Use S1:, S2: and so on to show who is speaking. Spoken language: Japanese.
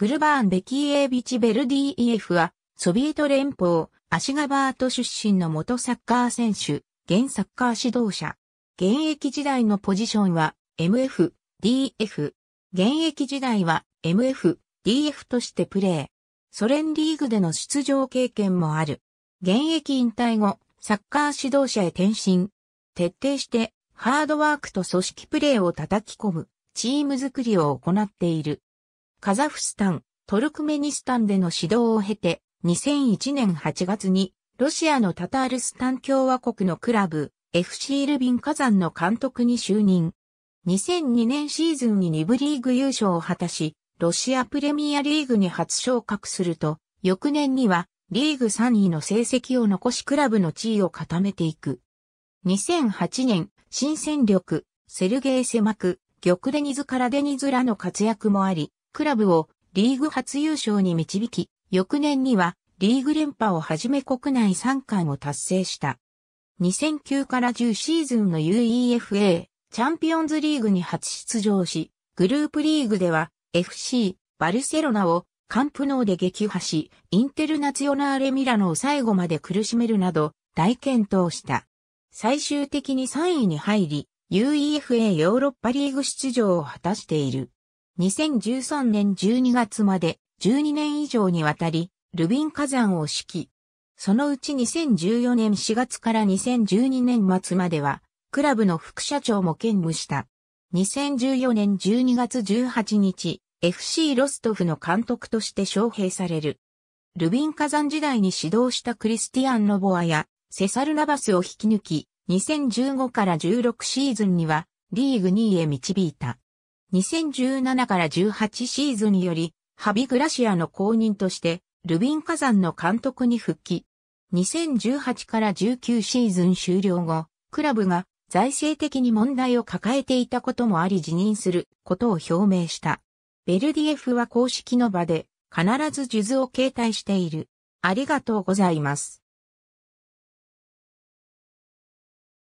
S1: クルバーン・ベキーエービチ・ベルディーエフは、ソビエト連邦、アシガバート出身の元サッカー選手、現サッカー指導者。現役時代のポジションは、MF、DF。現役時代は、MF、DF としてプレー。ソ連リーグでの出場経験もある。現役引退後、サッカー指導者へ転身。徹底して、ハードワークと組織プレーを叩き込む、チーム作りを行っている。カザフスタン、トルクメニスタンでの指導を経て、2001年8月に、ロシアのタタールスタン共和国のクラブ、FC ルビン火山の監督に就任。2002年シーズンに2部リーグ優勝を果たし、ロシアプレミアリーグに初昇格すると、翌年にはリーグ3位の成績を残しクラブの地位を固めていく。2008年、新戦力、セルゲイ・セマク、玉デニズからデニズらの活躍もあり、クラブをリーグ初優勝に導き、翌年にはリーグ連覇をはじめ国内3冠を達成した。2009から10シーズンの UEFA チャンピオンズリーグに初出場し、グループリーグでは FC バルセロナをカンプノーで撃破し、インテルナツヨナーレミラノを最後まで苦しめるなど大健闘した。最終的に3位に入り、UEFA ヨーロッパリーグ出場を果たしている。2013年12月まで12年以上にわたり、ルビン火山を指揮。そのうち2014年4月から2012年末までは、クラブの副社長も兼務した。2014年12月18日、FC ロストフの監督として招聘される。ルビン火山時代に指導したクリスティアン・ノボアやセサル・ナバスを引き抜き、2015から16シーズンにはリーグ2位へ導いた。2017から18シーズンにより、ハビグラシアの公認として、ルビン火山の監督に復帰。2018から19シーズン終了後、クラブが財政的に問題を抱えていたこともあり辞任することを表明した。ベルディエフは公式の場で必ず数図を携帯している。ありがとうございます。